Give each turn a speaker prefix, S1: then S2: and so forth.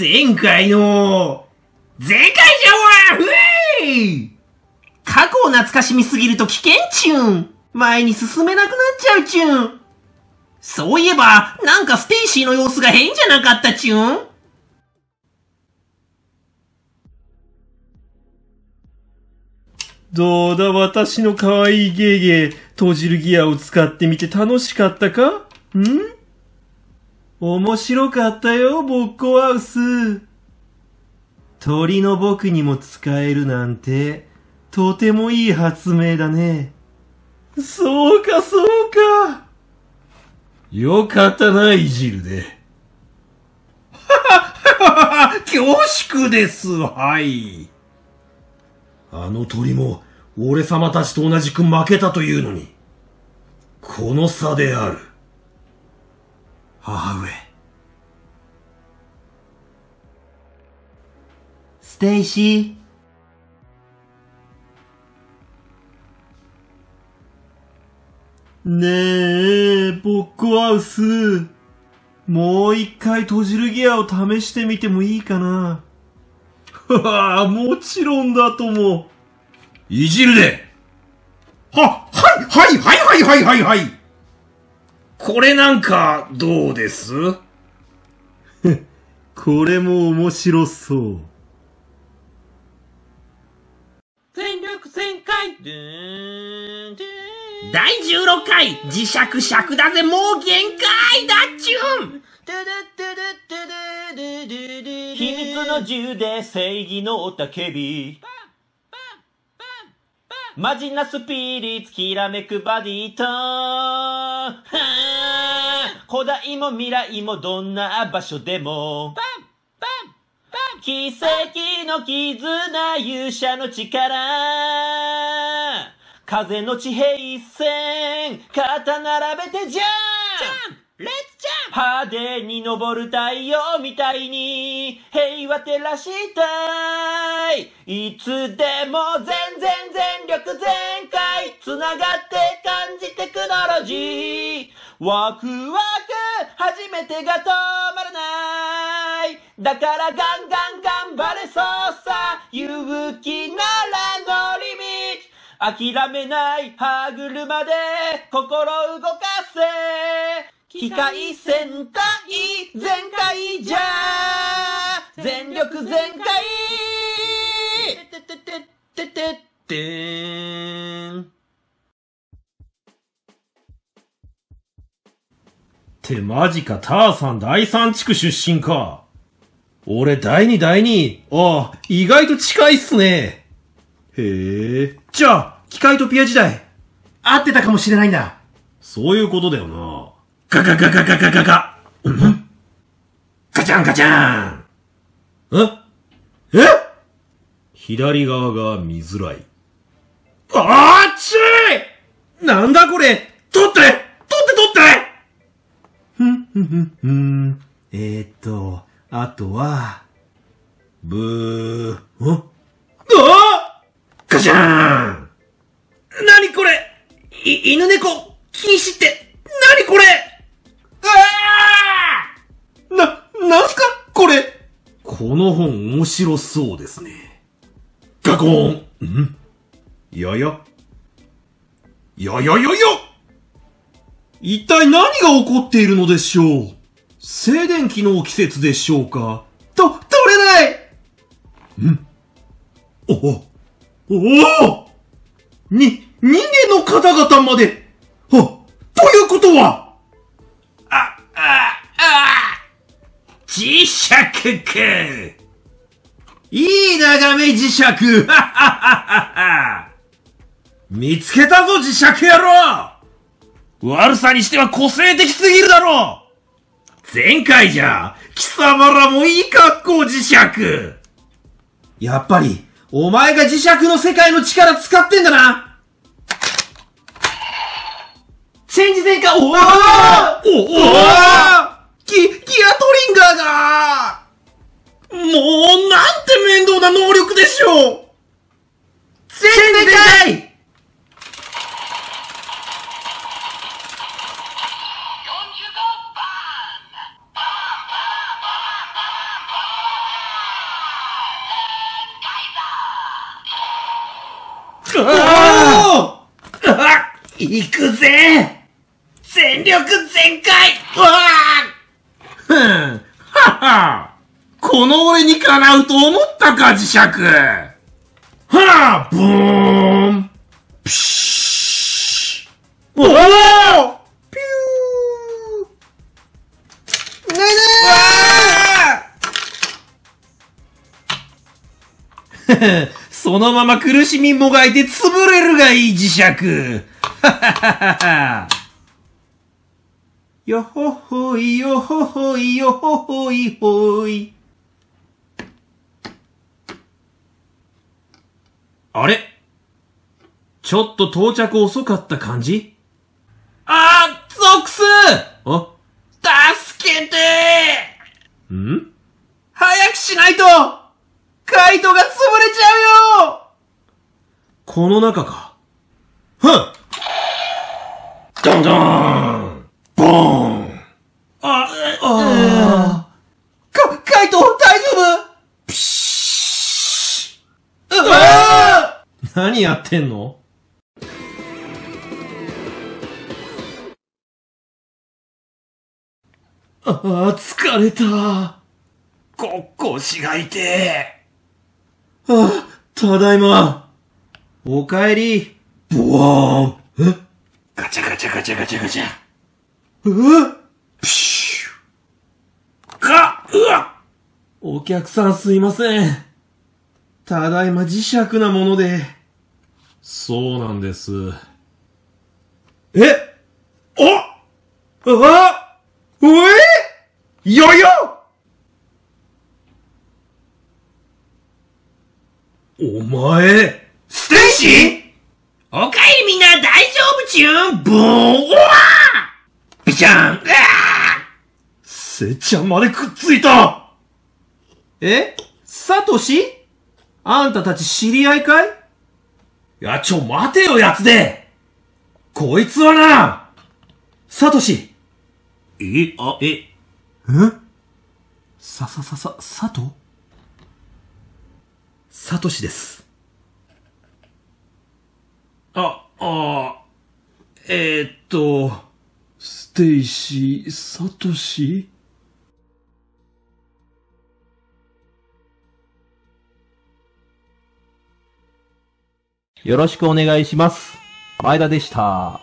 S1: 前回の、前回じゃわふえ過去を懐かしみすぎると危険ューン前に進めなくなっちゃうューンそういえば、なんかステイシーの様子が変じゃなかったューンどうだ私の可愛いゲーゲー、閉じるギアを使ってみて楽しかったかん面白かったよ、ボッコハウス。鳥の僕にも使えるなんて、とてもいい発明だね。そうか、そうか。よかったな、いじるで。恐縮です、はい。あの鳥も、俺様たちと同じく負けたというのに、この差である。母上。ステイシー。ねえ、僕ックウス。もう一回閉じるギアを試してみてもいいかな。はもちろんだとも。いじるでは、はい、はい、はい、はい、はい、はい、はい。これなんかどうです これも面白そう全力全開第16回磁石尺だぜもう限界だっちゅん秘密の銃で正義の雄たけびマジなスピリッツきらめくバディと古代も未来もどんな場所でも。バンバンバン奇跡の絆勇者の力風の地平線肩並べてジャンジャンレッツジャン派手に登る太陽みたいに平和照らしたいいつでも全然全力全開繋がって感じテクノロジーワクワク初めてが止まらないだからガンガン頑張れそうさ勇気ならノリ道諦めない歯車で心動かせ機械戦隊全開じゃ全力全開ってマジか、ターさん第三地区出身か。俺第二第二。ああ、意外と近いっすね。へえ。じゃあ、機械トピア時代、合ってたかもしれないんだ。そういうことだよな。ガガガガガガガガ。うんガチャンガチャン。ええ左側が見づらい。あっちなんだこれ取ってうん、えー、っと、あとは、ブー、んあガシャーンなにこれい、犬猫禁止ってなにこれあな、なんすかこれこの本面白そうですね。ガコーンんやややややや一体何が起こっているのでしょう静電気の季節でしょうかと、取れないんおおおに、人間の方々までは、ということはあ、あ、あ磁石かいい眺め磁石はははは見つけたぞ磁石野郎悪さにしては個性的すぎるだろう前回じゃ、貴様らもいい格好磁石やっぱり、お前が磁石の世界の力使ってんだなチェンジ前かおおおおキ、ギアトリンガーがもう、なんて面倒な能力でしょう全然行くぜ全力全開ふん、ははこの俺にかなうと思ったか、磁石はあ、ブーンピシーおおピューナイスーふふ そのまま苦しみもがいて潰れるがいい磁石。はっはっはっは。よほほいよほほいよほほいほい。あれちょっと到着遅かった感じあーゾックスあ助けてん早くしないとカイトが潰れこの中か。ふんドンドーンボーンあ、え、あーか、カイト大丈夫ピシーうわー何やってんのああ、疲れた。こ、腰が痛え。ああ、ただいま。おかえり。ボワーン。えガチャガチャガチャガチャガチャ。えプシュかうわお客さんすいません。ただいま磁石なもので。そうなんです。えおあおえよよお前ステイシーおかえりみんな大丈夫ちゅんブーわービシャンうわーせちゃんまでくっついたえサトシあんたたち知り合いかいいや、ちょ、待てよ、やつでこいつはなサトシえ、あ、え、んさ、さ、さ、さ、佐藤サトシです。と、ステイシー・サトシよろしくお願いします。前田でした。